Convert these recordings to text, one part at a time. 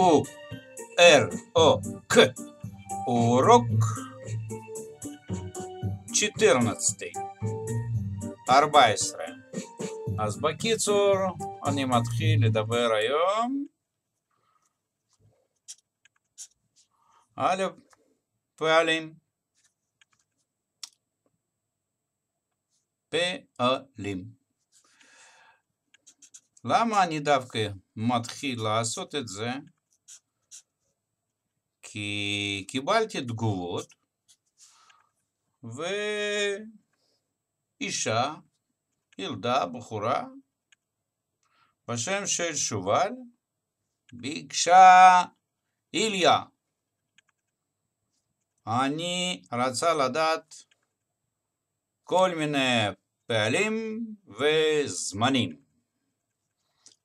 У Р О К. Урок 14. Арбайсры. אז בקיצור, אני מתחיל לדבר היום על פעלים. פעלים. למה אני דווקא מתחיל לעשות את זה? כי קיבלתי תגובות, ואישה, ילדה, בחורה, בשם של שובל, ביקשה איליה. אני רצה לדעת כל מיני פעלים וזמנים.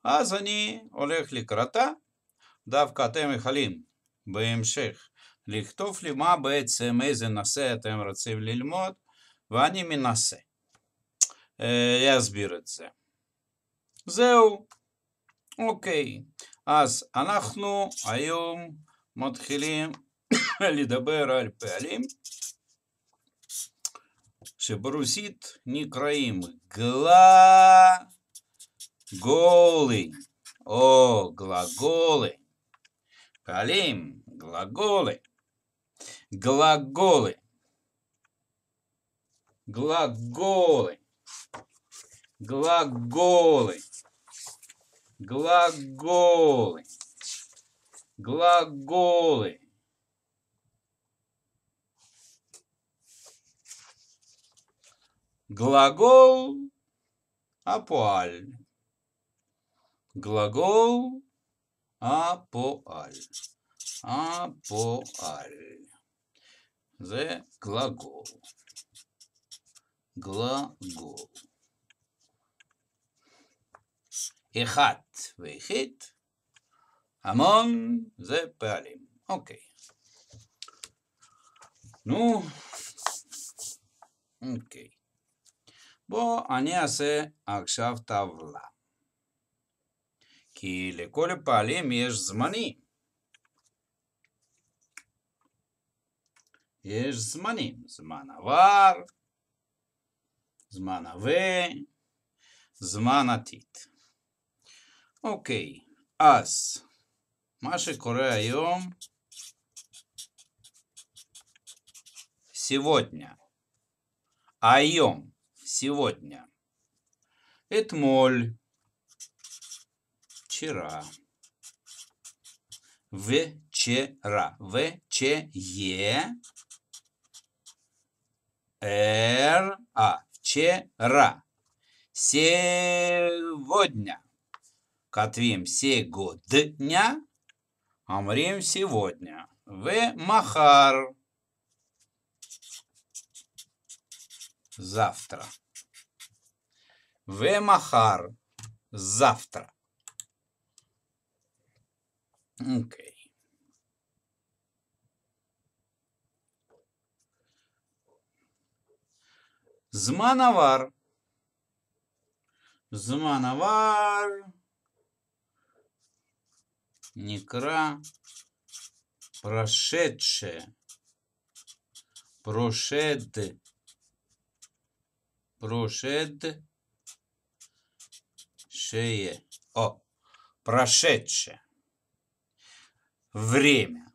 אז אני הולך לקראתה, דווקא אתם יכולים בהמשך. לכתוב לי מה בעצם, איזה נושא אתם רוצים ללמוד, ואני מנסה. אסביר את זה. זהו. אוקיי. אז אנחנו היום מתחילים לדבר על פעלים שברוסית נקראים גלגולי או גלגולי. Калим, глаголы. Глаголы. Глаголы. Глаголы. Глаголы. Глаголы. Глагол апуаль. Глагол апоаль. Апоаль. זה גלגול. גלגול. אחת ויחית, המון זה פעלים. אוקיי. נו, אוקיי. בואו אני אעשה עכשיו טבלה. כי לכל הפעלים יש זמני. יש זמנים, זמן עבר, זמן הווה, זמן עתיד. אוקיי, אז מה שקורה היום, сегодня, היום, сегодня, אתמול, вчера. Вчера. В-Ч-Е. Р-А. Вчера. Сегодня. Катвим сегодня. Амрим сегодня. В махар. Завтра. В махар. Завтра. Окей. Змановар. Змановар. Некра. Прошедшее. Прошед. Прошед. Шее. О, прошедшее время.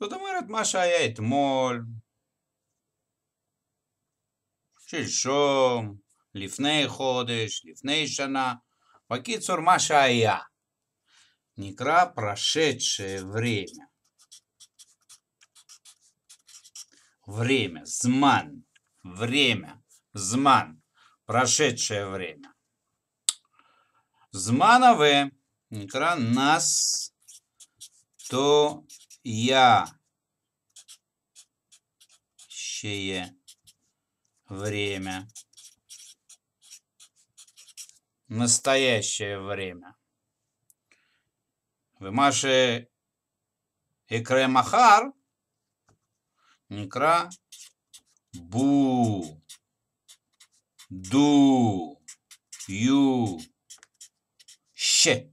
זאת אומרת, מה שהיה אתמול, שלשום, לפני חודש, לפני שנה, בקיצור, Маша а я. נקרא а прошедшее время. Время, зман, время, зман, прошедшее время. Зманове, некра нас то я настоящее время. Настоящее время. вы Маше Экре Махар Некра Бу Ду Ю Ще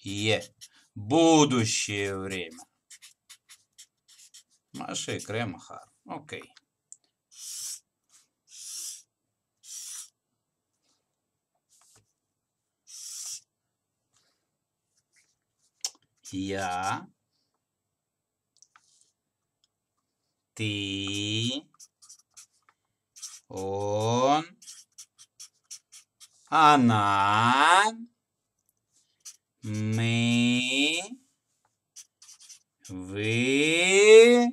Е будущее время. Маша и Кремахар Окей. Я. Ты. Он. Она. Ми. Ви.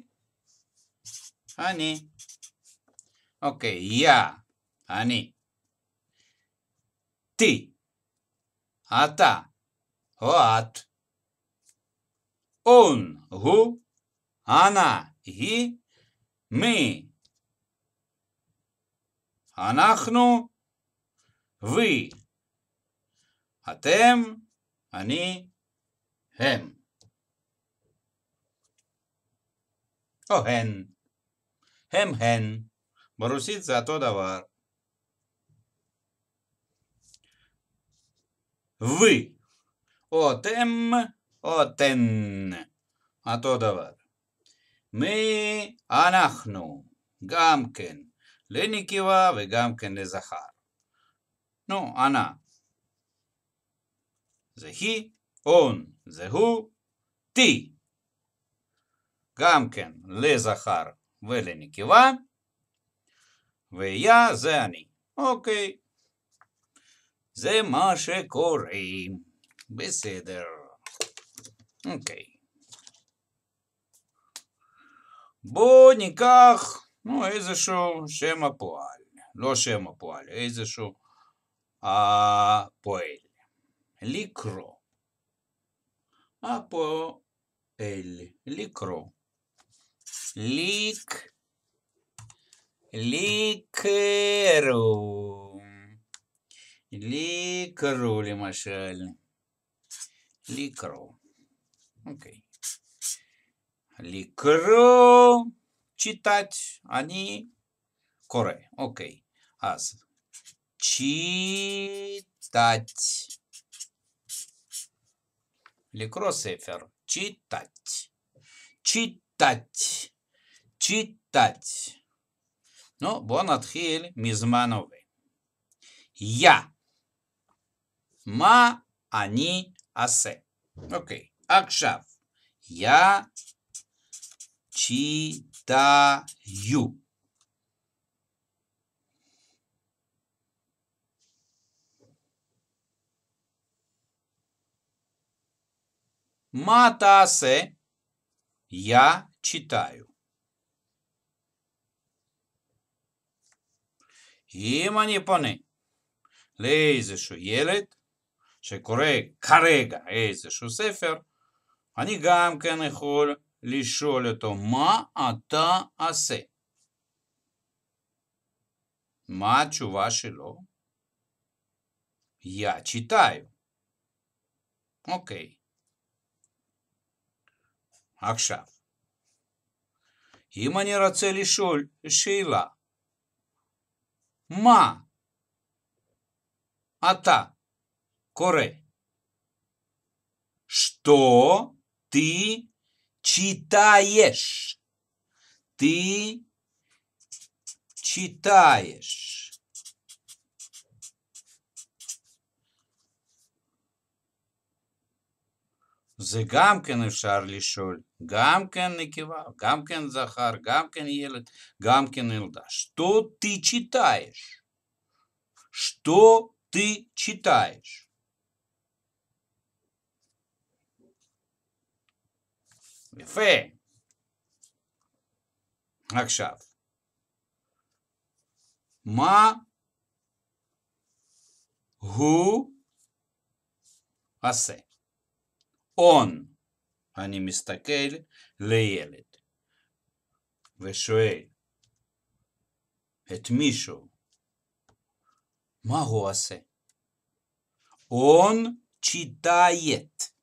אני. אוקיי, יא, אני. תי, אתה, או את. און, הוא, אנה, היא, מי. אנחנו, וי. אתם, אני, הם. או הן. הם הן. ברוסית זה אותו דבר. או אתם, או אתן. אותו דבר. מי אנחנו, גם כן לנקבה וגם כן לזכר. נו, ענה. זה he, on זה הוא, ti. גם כן לזכר ולנקבה, ויה זה אני. אוקיי. זה מה שקורה. בסדר. אוקיי. בואו ניקח, נו, איזשהו שם הפועל. לא שם הפועל, איזשהו הפועל. אה, Licro. Apă, el, licro. Lic, licru. Licru, лимашаль. Licro. Ok. licro, citat, ani, core, Ok. Azi. citat Ликросефер. Читать. Читать. Читать. Ну, бонатхиль мизмановый. Я. Ма, они, асе. Окей. Акшав. Я читаю. Ма таасе? Я читаю. אם אני פונה לאיזשהו ילד שקורא כרגע איזשהו ספר, אני גם כן יכול לשאול אותו מה אתה עושה. מה התשובה שלו? Я читаю. אוקיי. עכשיו. אם אני רוצה לשאול שאלה, מה אתה קורא? что ты читаешь? Ты читаешь. זה גם כן אפשר לשאול, גם כן נקבה, גם כן זכר, גם כן ילד, גם כן ילדה. Что ты читаешь? Что ты читаешь? יפה. עכשיו, מה הוא עושה? on, אני מסתכל לילד ושואל את מישהו, מה הוא עושה? он читает.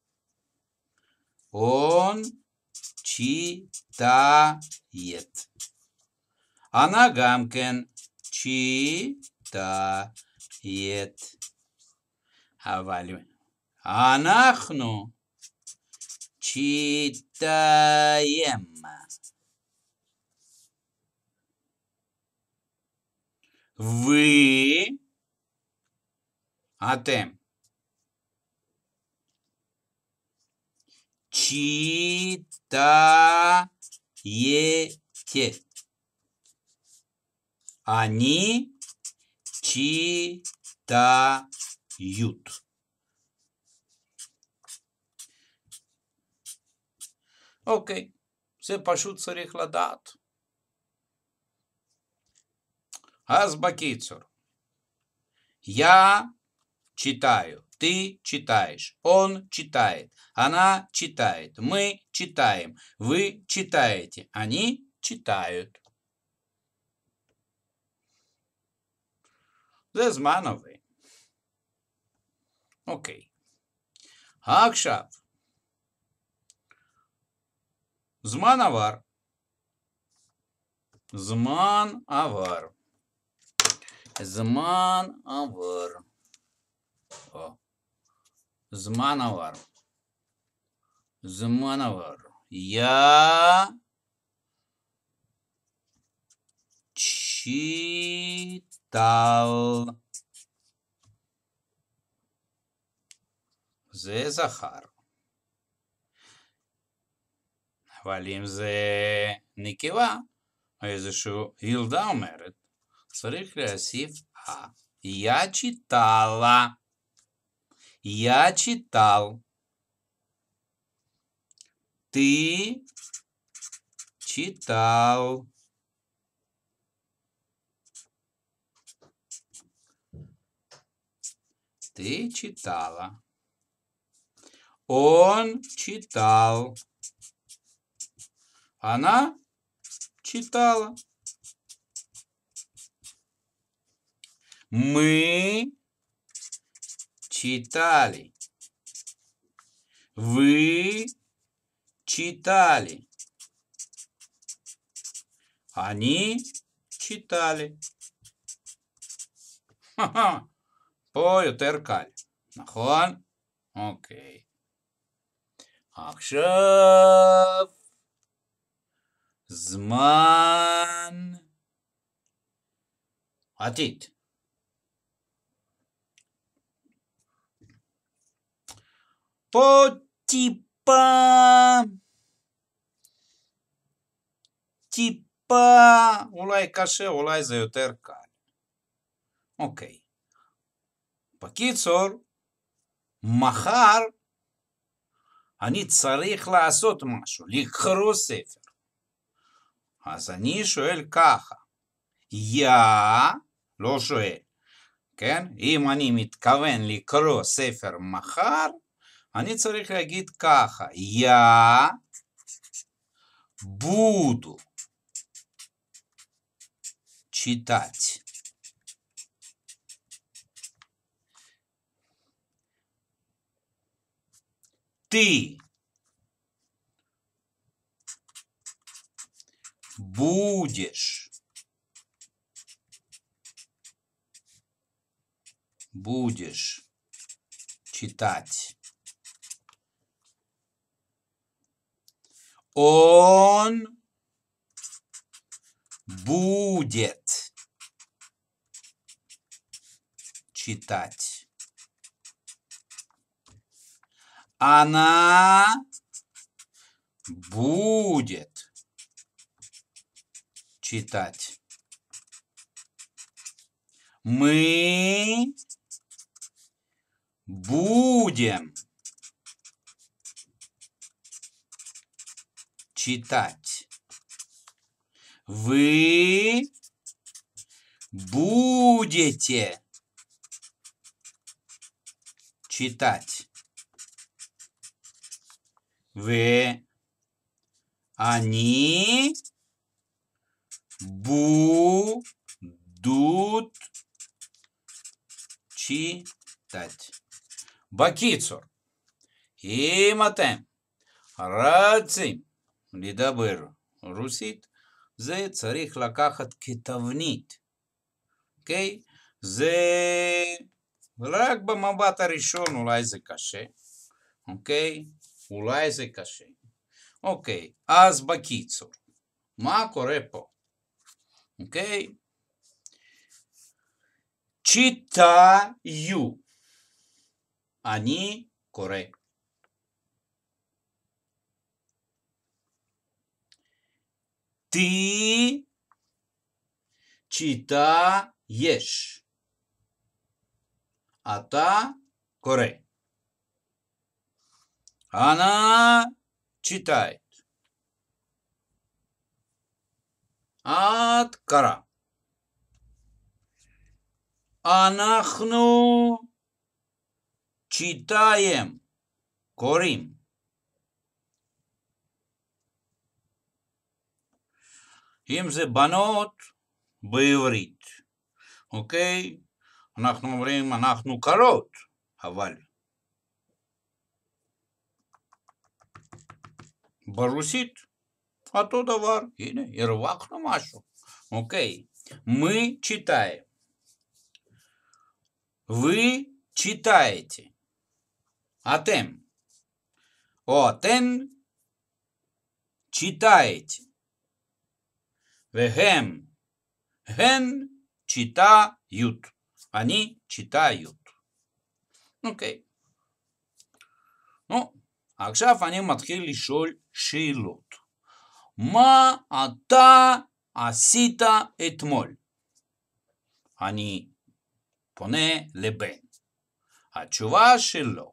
Он читает. Она гамкен читает. אבל אנחנו Читаем. Вы. Атем. Читаете. Они читают. Ok, זה פשוט צריך לדעת. אז בקיצור, я читаю, ты читаешь, он читает, она читает, мы читаем, вы читаете, они читают. זה זמן הווה. אוקיי. עכשיו, Змановар. Змановар, Змановар, Змановар. Змановар. Я читал. Зе Захар. אבל אם זה נקבה, או איזשהו ילדה אומרת, צריך להוסיף ה. Я читала. Я читал. Ты читал. Ты читала. Он читал. Она читала. Мы читали. Вы читали. Они читали. Ха-ха. По ютеркаль. Нахон. Окей. Акшав. זמן עתיד. פה טיפה, טיפה, אולי קשה, אולי זה יותר קל. אוקיי. בקיצור, מחר אני צריך לעשות משהו, לקרוא ספר. אז אני שואל ככה, יא, לא שואל, כן? אם אני מתכוון לקרוא ספר מחר, אני צריך להגיד ככה, יא, בודו читать. Ты Будешь. Будешь читать. Он будет читать. Она будет читать. Мы будем читать. Вы будете читать. Вы, они будут читать. Бакицур. И матем. Рацим. לדבר רוסית, זה צריך לקחת כתבנית, אוקיי? Okay? זה רק במבט הראשון אולי זה קשה, אוקיי? אולי זה קשה. אוקיי, אז בקיצור, מה קורה פה? Окей? Читаю. Они коре. Ты читаешь. А та коре. Она читает. עד קרה. אנחנו צ'יטאיים קוראים. אם זה בנות בעברית, אוקיי? אנחנו אומרים אנחנו קרות, אבל ברוסית А то товар da и Yine irvak машу Окей. Мы читаем. Вы читаете. Атем. Отен читаете. Вегем. Ген читают. Они читают. Окей. Ну, а сейчас они מתחיל לשאול שאלות. Ма ата асита етмоль. אני פונה לבן. התשובה שלו,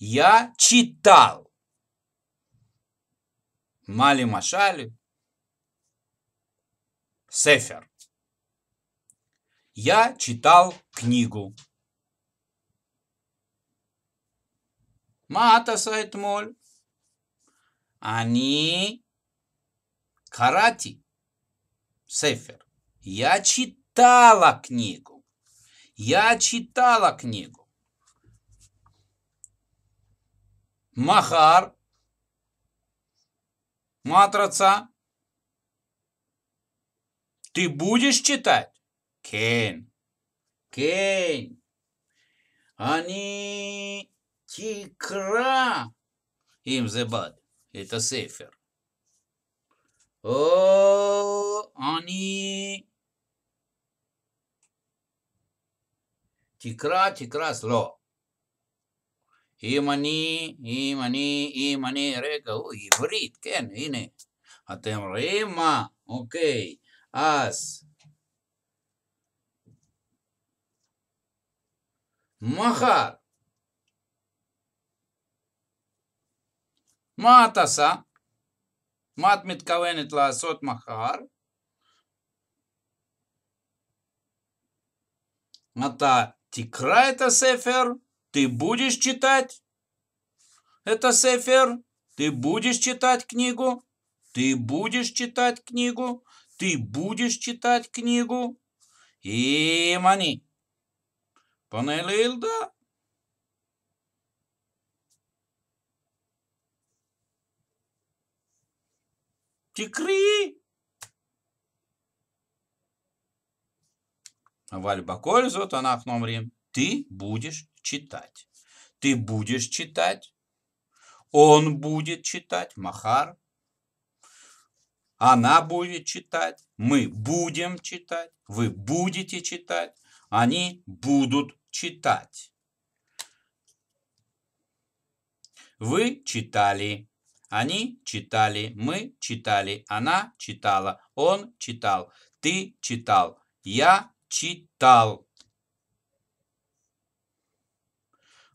יא צ'יטל. מה למשל? ספר. יא צ'יטל קניגו. מה את עשה אתמול? אני Карати, Сефер, я читала книгу. Я читала книгу. Махар, матраца, ты будешь читать? Кен. Кен. Они тикра им зебад. Это сефер. או אני... תקרא, תקרס, לא. אם אני, אם אני, אם אני, רגע, הוא עברית, כן, הנה. אתם רואים מה? אוקיי, אז... מחר. מה את עושה? מה את מתכוונת לעשות מחר? אתה תקרא את הספר? Ты будешь читать это сефер? Ты будешь читать книгу? Ты будешь читать книгу? Ты будешь читать книгу? И мани. Понелилда? Тикри! Вальбаколь зот анахномрим. Ты будешь читать. Ты будешь читать. Он будет читать. Махар. Она будет читать. Мы будем читать. Вы будете читать. Они будут читать. Вы читали. Они читали, мы читали, она читала, он читал, ты читал, я читал.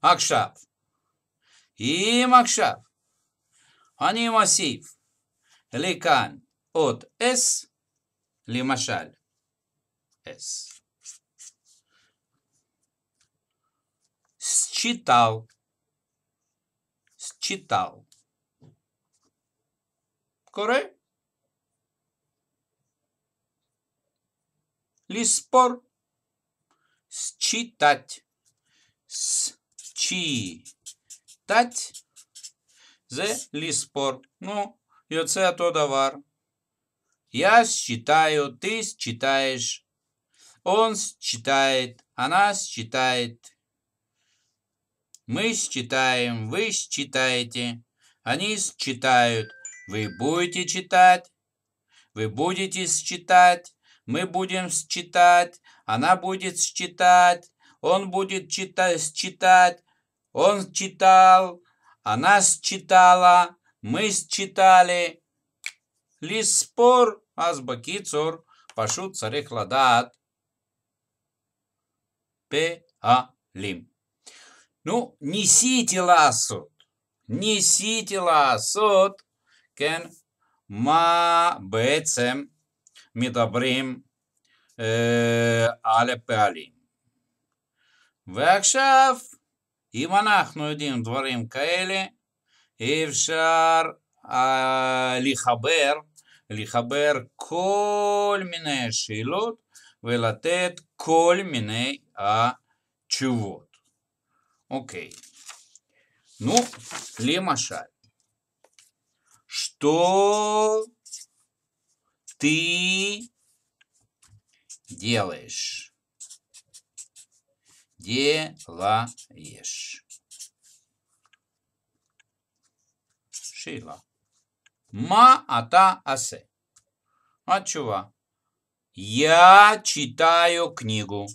Акшав. И Акшав. Они массив. Ликан от С. Лимашаль. С. Считал. Считал. קורה? Лиспор. считать, считать, лиспор. Ну, и это אותו товар. Я считаю, ты считаешь, он считает, она считает, мы считаем, вы считаете, они считают. Вы будете читать, вы будете считать, мы будем считать, она будет считать, он будет читать, считать, он читал, она считала, мы считали. Лиспор азбакицор пашут царех ладат. П. А. Лим. Ну, несите ласот. Несите ласот. כן? מה בעצם מדברים אה, על הפעלים. ועכשיו, אם אנחנו יודעים דברים כאלה, אפשר אה, לחבר, לחבר כל מיני שאלות ולתת כל מיני התשובות. אוקיי. נו, למשל, Что ты делаешь? Делаешь. Шила. Ма ата асе. Отчува. А, Я читаю книгу.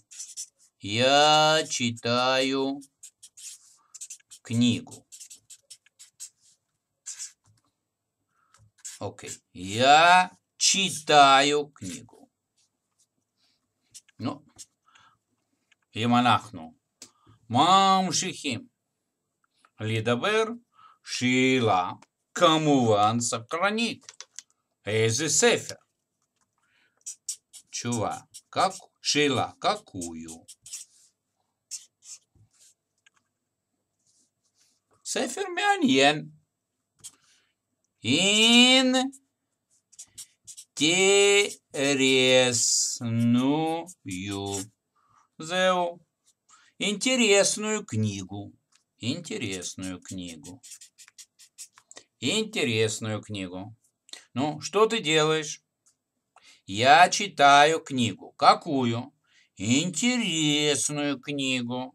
Я читаю книгу. Окей. Okay. Я читаю книгу. Ну, иманахну. Мамшихим. Лидабер Шила. кому ван сохранит. Эзи сефер. Чува. Как? Шила. Какую? Сефер мяньен интересную зеу интересную книгу интересную книгу интересную книгу ну что ты делаешь я читаю книгу какую интересную книгу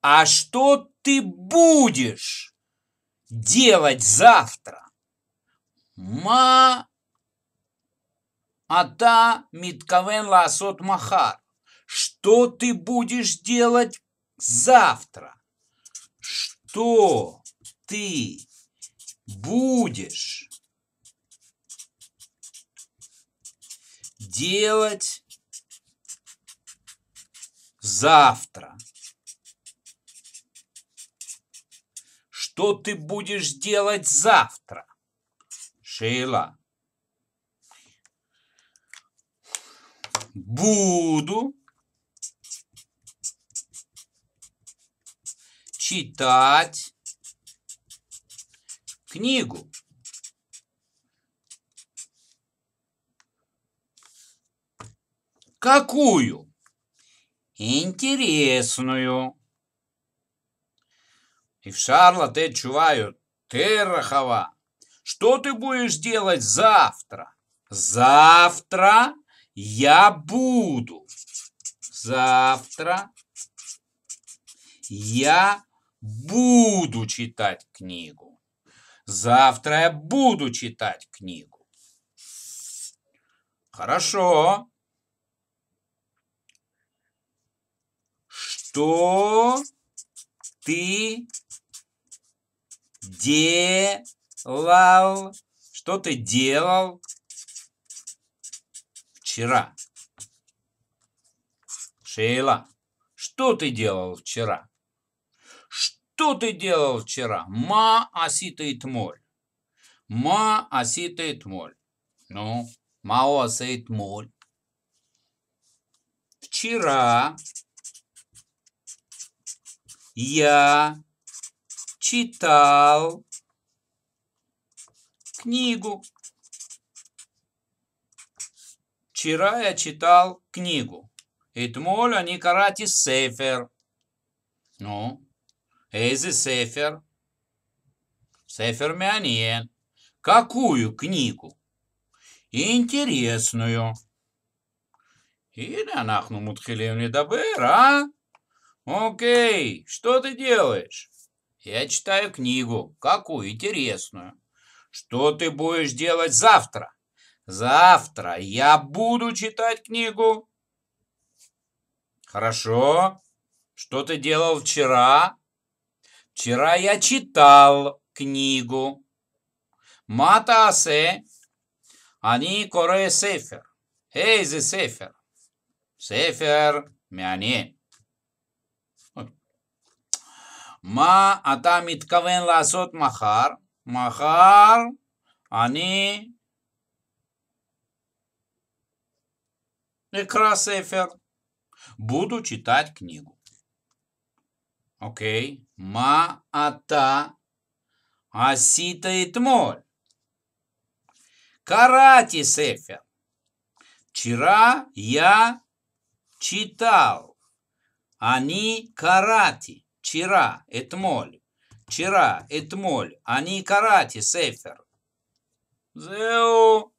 а что ты будешь делать завтра? Ма ата митковен ласот махар. Что ты будешь делать завтра? Что ты будешь делать завтра? Что ты будешь делать завтра? Шейла. Буду читать книгу. Какую? Интересную. И в Шарла ты чуваю, ты Рахова, что ты будешь делать завтра? Завтра я буду. Завтра я буду читать книгу. Завтра я буду читать книгу. Хорошо. Что ты делал? Что ты делал вчера? Шейла, что ты делал вчера? Что ты делал вчера? Ма асита моль, Ма асита моль, Ну, мао асита моль Вчера я читал книгу. Вчера я читал книгу. Итмоля, не карати сефер. Ну, эзи сефер. Сефер мянен. Какую книгу? Интересную. Или анахну мутхилим ледабер, а? «Окей, что ты делаешь?» «Я читаю книгу. Какую интересную». «Что ты будешь делать завтра?» «Завтра я буду читать книгу». «Хорошо. Что ты делал вчера?» «Вчера я читал книгу». «Матасе, они коре сефер». «Эй, зе сефер». «Сефер, мяне». Ма ата миткавен ласот махар махар они אקרא ספר. Буду читать книгу. Окей. Ма ата асита итмоль. Карати сефер. Вчера я читал. Они карати. Вчера, этмоль. Вчера, этмоль. Они карати, сефер. Зеу.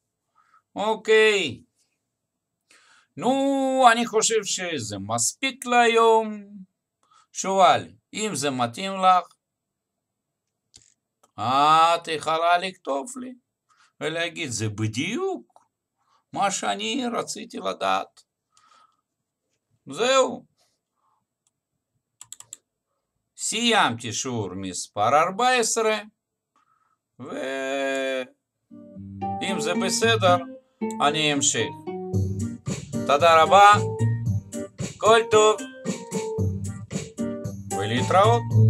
Окей. Ну, אני חושב שזה מספיק להיום. שובל, אם זה מתאים לך, את יכולה לכתוב לי ולהגיד, זה בדיוק מה שאני רציתי לדעת. זהו. סיימתי שיעור מספר 14, ואם זה בסדר, אני אמשיך. תודה רבה, כל טוב ולהתראות.